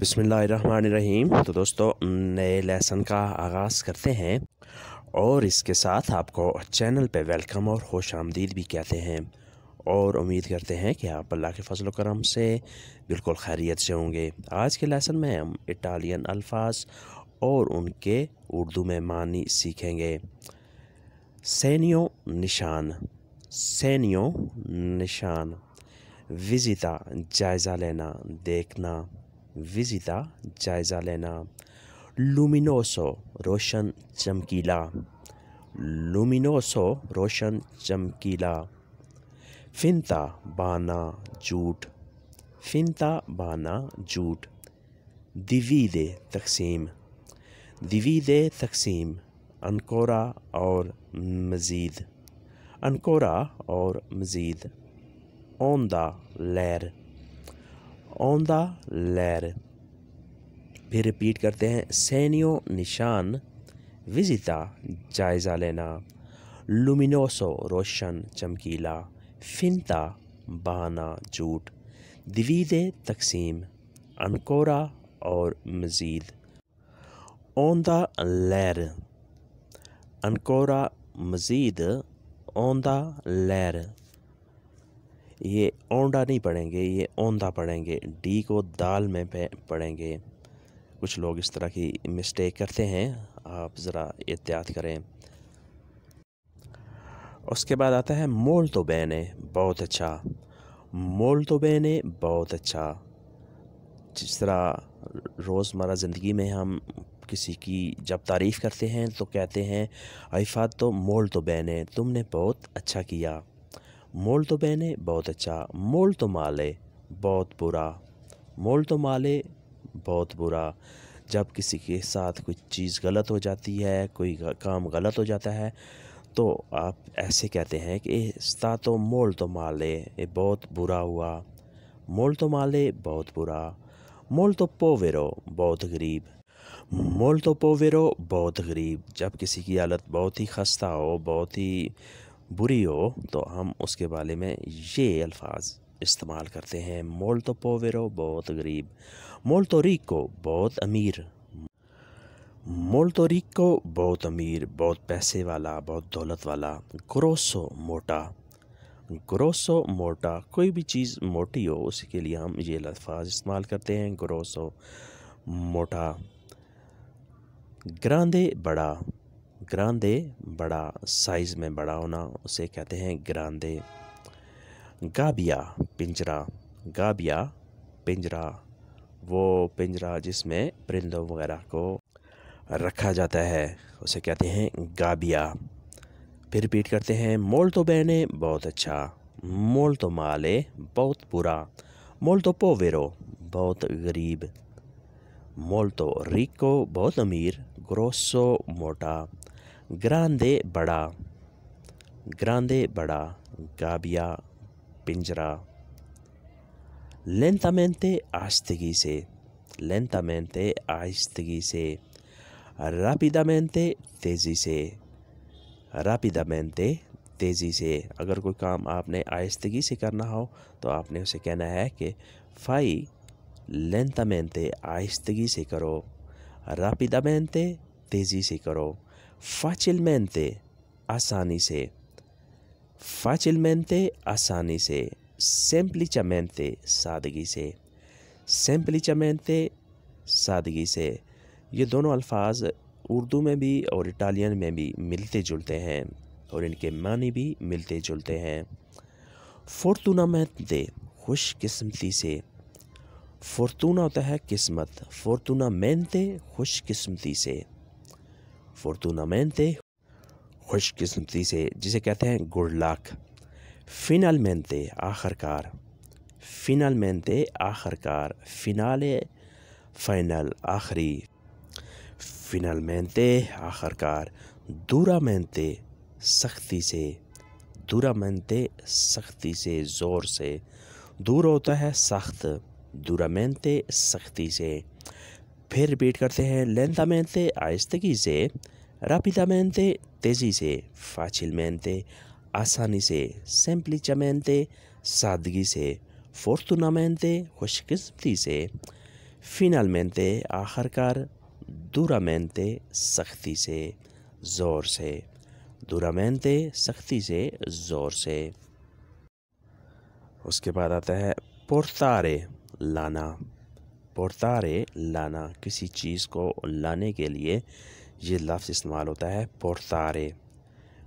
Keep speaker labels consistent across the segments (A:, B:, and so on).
A: बिसमीम तो दोस्तों नए लेसन का आगाज़ करते हैं और इसके साथ आपको चैनल पे वेलकम और खुश आमदीद भी कहते हैं और उम्मीद करते हैं कि आप अल्लाह के फजल करम से बिल्कुल खैरियत से होंगे आज के लेसन में हम इटालियन अल्फाज और उनके उर्दू में मानी सीखेंगे सैनियो निशान सैनियो निशान विजिता जायज़ा लेना देखना विजिता जायज़ा लेना लुमिनोसो रोशन चमकीला लुमिनोसो रोशन चमकीला फिनता बाना झूठ फिनता बाना जूट दे तकसीम दिवीद तकसीम अनकोरा और मज़ीद अनकोरा और मज़ीद ओंदा लहर ऑन द लैर फिर रिपीट करते हैं सैनियो निशान विजिता जायज़ा लेना लुमिनोसो रोशन चमकीला फिनता बहाना जूट दिवीद तकसीम अनकोरा और मज़ीद ऑन द लेर अनकोरा मज़ीद ऑन द लैर ये ओंडा नहीं पढ़ेंगे ये ओंदा पढ़ेंगे डी को दाल में पढ़ेंगे कुछ लोग इस तरह की मिस्टेक करते हैं आप ज़रा एहतियात करें उसके बाद आता है मोल तो बहने बहुत अच्छा मोल तो बहने बहुत अच्छा जिस तरह रोज़मर्रा ज़िंदगी में हम किसी की जब तारीफ़ करते हैं तो कहते हैं अफात तो मोल तो बहने तुमने बहुत अच्छा किया मोल तो बहने बहुत अच्छा मोल तो माले बहुत बुरा मोल तो माले बहुत बुरा जब किसी के साथ कोई चीज़ गलत हो जाती है कोई काम गलत हो जाता है तो आप ऐसे कहते हैं कि इस्ता तो मोल तो माले ये बहुत बुरा हुआ मोल तो माले बहुत बुरा मोल तो पोवेरो बहुत गरीब मोल तो पोवेरो बहुत गरीब जब किसी की हालत बहुत ही खस्ता हो बहुत ही बुरी हो तो हम उसके बारे में ये अल्फाज इस्तेमाल करते हैं मोल तो पोवेरो बहुत गरीब मोल तो रिको बहुत अमीर मोल तो रिको बहुत अमीर बहुत पैसे वाला बहुत दौलत वाला ग्रोसो मोटा ग्रोसो मोटा कोई भी चीज़ मोटी हो उसके लिए हम ये अल्फाज इस्तेमाल करते हैं ग्रोसो मोटा ग्रांदे बड़ा ग्रांदे बड़ा साइज़ में बड़ा होना उसे कहते हैं ग्रांदे गाबिया पिंजरा गाबिया पिंजरा वो पिंजरा जिसमें परिंदों वगैरह को रखा जाता है उसे कहते हैं गाबिया फिर रिपीट करते हैं मोल तो बहने बहुत अच्छा मोल तो माले बहुत बुरा मोल तो पोवेरो बहुत गरीब मोल तो रिको बहुत अमीर ग्रोसो मोटा ग्रांदे बड़ा ग्रांदे बड़ा गाबिया पिंजरा लेंतामेंते आस्तगी से लेंतामेंते आस्तगी से रापिदामेंते तेज़ी से रापिदामेंते तेज़ी से अगर कोई काम आपने आहिस्तगी से करना हो तो आपने उसे कहना है कि फाई लेंतामेंते आहिस्तगी से करो रापिदामेंते तेज़ी से करो फाचिलमेंते आसानी से फाचिलमेंते आसानी से चमेंते सादगी से चमेंते सादगी से ये दोनों अल्फाज उर्दू में भी और इटालियन में भी मिलते जुलते हैं और इनके मानी भी मिलते जुलते हैं फोर्तूना महते खुशकिस्मती से फोर्तूना होता है किस्मत फोर्तूना मेनते खुशकिस्मती से Fortunamente, खुशकिस्मती से जिसे कहते हैं गुड लक फिनलमेंते आखिरकार फिनलमेंते आखिरकार फिनाले फाइनल आखिरी फिनलमेंते आखिरकार दूरामेंते सख्ती से दूरामेंते सख्ती से ज़ोर से दूर होता है सख्त दूरामेंते सख्ती से फिर रिपीट करते हैं मेहनते आयस्तगी से मेहनते तेज़ी से फाचिल फाछिलमेनते आसानी से सैम्पली चमेनते सादगी से फोर्तुनामेनते खुशकस्मती से फिनल फिनलमेनते आखिरकार दूरा दुरामेनते सख्ती से ज़ोर से दूरा दुरामेनते सख्ती से ज़ोर से उसके बाद आता है पोर्तारे लाना पोर्तारे लाना किसी चीज़ को लाने के लिए ये लफ्ज़ इस्तेमाल होता है पोर्तारे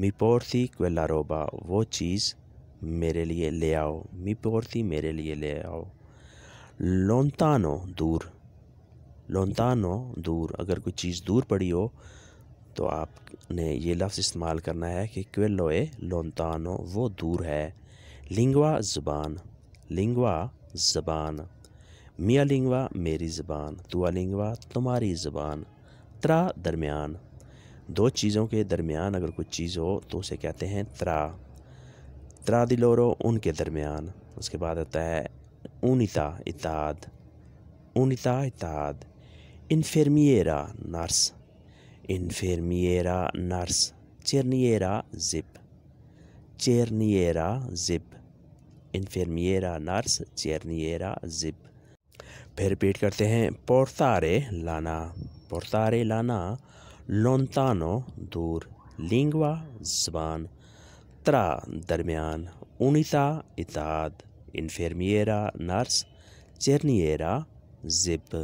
A: मी पोर्थी क्वेला वो चीज़ मेरे लिए ले आओ मी पोर्थी मेरे लिए ले आओ लोनतानो दूर लोनतानो दूर अगर कोई चीज़ दूर पड़ी हो तो आपने ये लफ्ज़ इस्तेमाल करना है कि क्वेलोए लोनतानो वो दूर है लिंगवा ज़बान लिंगवा ज़बान मियाँ लिंगवा मेरी ज़बान तुआ लिंगवा तुम्हारी ज़बान त्रा दरमियान दो चीज़ों के दरमियान अगर कुछ चीज़ हो तो उसे कहते हैं त्रा त्रा दिलोरो उनके दरमियान उसके बाद आता है ऊनिता इताद ऊनिता इताद इन्फेरमिएरा नर्स इन्फेरमिएरा नर्स चेरनीरा जिप चेरनीरा जिप इन्फेरमिएरा नर्स चेरनीरा जिप फिर रिपीट करते हैं पोर्तारे लाना पोर्तारे लाना लोनतानो दूर लिंगवा जबान त्रा दरमियान उनिता इताद इन्फेरमियरा नर्स चेरनीरा जिप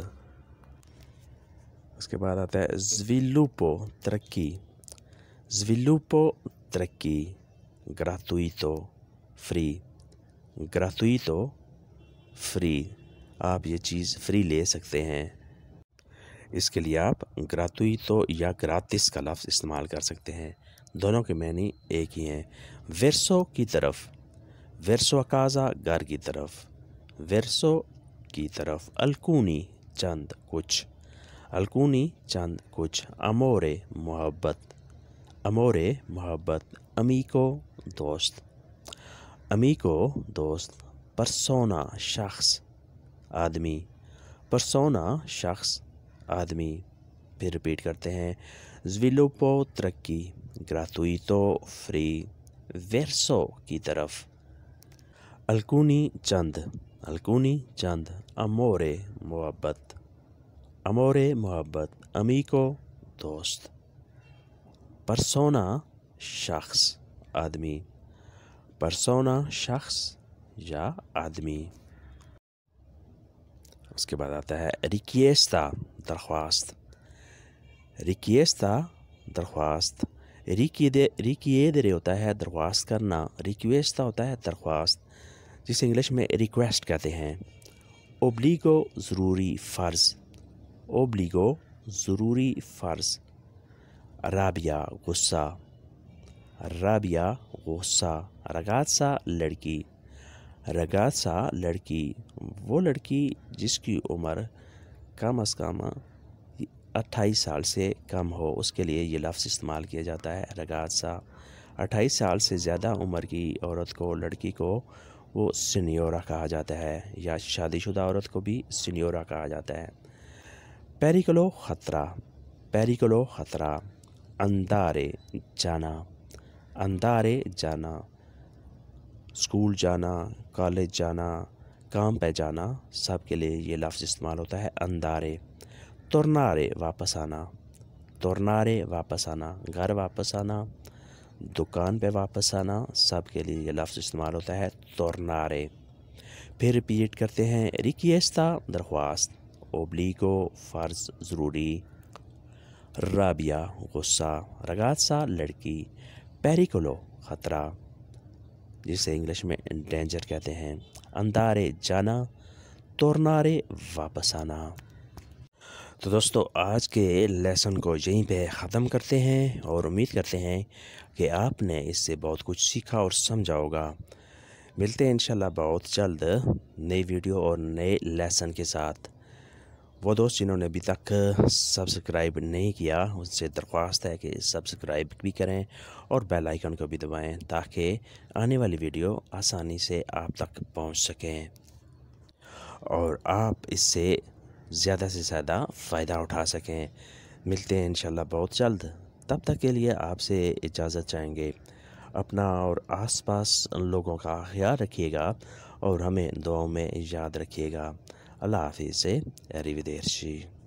A: उसके बाद आता है जविलुपो तरक्की जविलुपो तरक्की ग्रातुइतो फ्री ग्रातुइतो फ्री आप ये चीज़ फ्री ले सकते हैं इसके लिए आप ग्रातुई तो या ग्रातिस का लफ्ज़ इस्तेमाल कर सकते हैं दोनों के मैनी एक ही हैं वर्सो की तरफ वर्सो अकाजा घर की तरफ वर्सो की तरफ अलकूनी चंद कुछ अलकूनी चंद कुछ अमोरे मोहब्बत अमोरे मोहब्बत अमीको दोस्त अमीको दोस्त परसोना शख्स आदमी परसोना शख्स आदमी फिर रिपीट करते हैं ज्विलोपो तरक्की ग्रातुइतो फ्री वेरसो की तरफ अलकूनी चंद अलकूनी चंद अमोरे मोहब्बत अमोरे मोहब्बत अमीको दोस्त परसोना शख्स आदमी परसोना शख्स या आदमी उसके बाद आता है रिक्वेस्टा दरख्वास्त रिक्वेस्टा दरख्वास्त रिकिए रिकिएदरे होता है दरख्वास्त करना रिक्वेस्ता होता है दरख्वास्त जिसे इंग्लिश में रिक्वेस्ट कहते हैं ओब्लीगो ज़रूरी फ़र्ज़ ओब्लीगो ज़रूरी फ़र्ज़ राबिया गुस्सा राबिया गुस्सा रगासा लड़की रगासा लड़की वो लड़की जिसकी उम्र कम अज़ कम अट्ठाईस साल से कम हो उसके लिए ये लफ्ज़ इस्तेमाल किया जाता है रगासा अट्ठाईस साल से ज़्यादा उम्र की औरत को लड़की को वो सीनियोरा कहा जाता है या शादीशुदा औरत को भी सीनियोरा कहा जाता है पेरिकलो ख़तरा पेरिकलो ख़तरा अंदारे जाना अंदारे जाना स्कूल जाना कॉलेज जाना काम पे जाना सब के लिए ये लफ्ज़ इस्तेमाल होता है अंदारे तुरनारे वापस आना तुरनारे वापस आना घर वापस आना दुकान पे वापस आना सब के लिए ये लफ्ज़ इस्तेमाल होता है तुरनारे फिर रिपीट करते हैं रिक्वेस्ता दरख्वास्त को फ़र्ज़ ज़रूरी राबिया गुस्सा रगासा लड़की पेरिकोलो ख़तरा जिसे इंग्लिश में डेंजर कहते हैं अंधारे जाना तोरनारे वापस आना तो दोस्तों आज के लेसन को यहीं पे ख़त्म करते हैं और उम्मीद करते हैं कि आपने इससे बहुत कुछ सीखा और समझा होगा मिलते हैं इंशाल्लाह बहुत जल्द नई वीडियो और नए लेसन के साथ वो दोस्त जिन्होंने अभी तक सब्सक्राइब नहीं किया उनसे दरख्वास्त है कि सब्सक्राइब भी करें और बेल आइकन को भी दबाएं ताकि आने वाली वीडियो आसानी से आप तक पहुंच सकें और आप इससे ज़्यादा से ज़्यादा फ़ायदा उठा सकें मिलते हैं इंशाल्लाह बहुत जल्द तब तक के लिए आपसे इजाज़त चाहेंगे अपना और आसपास लोगों का ख्याल रखिएगा और हमें दुआओं में याद रखिएगा alla Afese e arrivederci.